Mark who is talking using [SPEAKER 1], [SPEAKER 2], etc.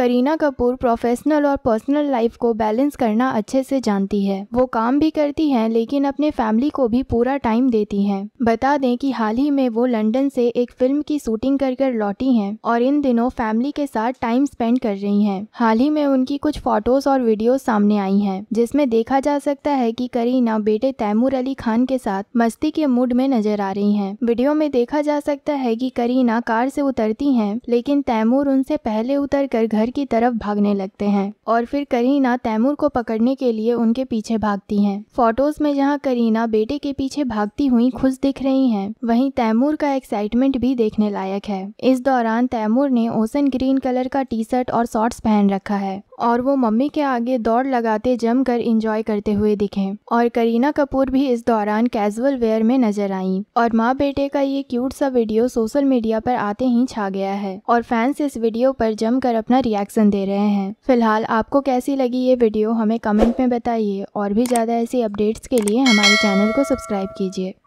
[SPEAKER 1] Kareena Kapoor professional और personal life को balance करना अच्छे से जानती है वो काम भी करती हैं लेकिन अपने फैमिली को भी पूरा टाइम देती हैं बता दें कि हाल ही में वो लंदन से एक फिल्म की शूटिंग कर कर लौटी हैं और इन दिनों फैमिली के साथ टाइम स्पेंड कर रही हैं हाल ही में उनकी कुछ फोटोज और वीडियो सामने आई है जिसमे देखा जा सकता है की करीना बेटे तैमूर अली खान के साथ मस्ती के मूड में नजर आ रही है वीडियो में देखा जा सकता है की करीना कार से उतरती है लेकिन तैमूर उनसे पहले उतर कर घर की तरफ भागने लगते हैं और फिर करीना तैमूर को पकड़ने के लिए उनके पीछे भागती हैं फोटोज में जहां करीना बेटे के पीछे भागती हुई खुश दिख रही हैं वहीं तैमूर का एक्साइटमेंट भी देखने लायक है इस दौरान तैमूर ने ओसन ग्रीन कलर का टी शर्ट और शॉर्ट्स पहन रखा है और वो मम्मी के आगे दौड़ लगाते जमकर इंजॉय करते हुए दिखे और करीना कपूर भी इस दौरान कैजुअल वेयर में नजर आई और माँ बेटे का ये क्यूट सा वीडियो सोशल मीडिया पर आते ही छा गया है और फैंस इस वीडियो पर जमकर अपना रिएक्शन दे रहे हैं फिलहाल आपको कैसी लगी ये वीडियो हमें कमेंट में बताइए और भी ज़्यादा ऐसी अपडेट्स के लिए हमारे चैनल को सब्सक्राइब कीजिए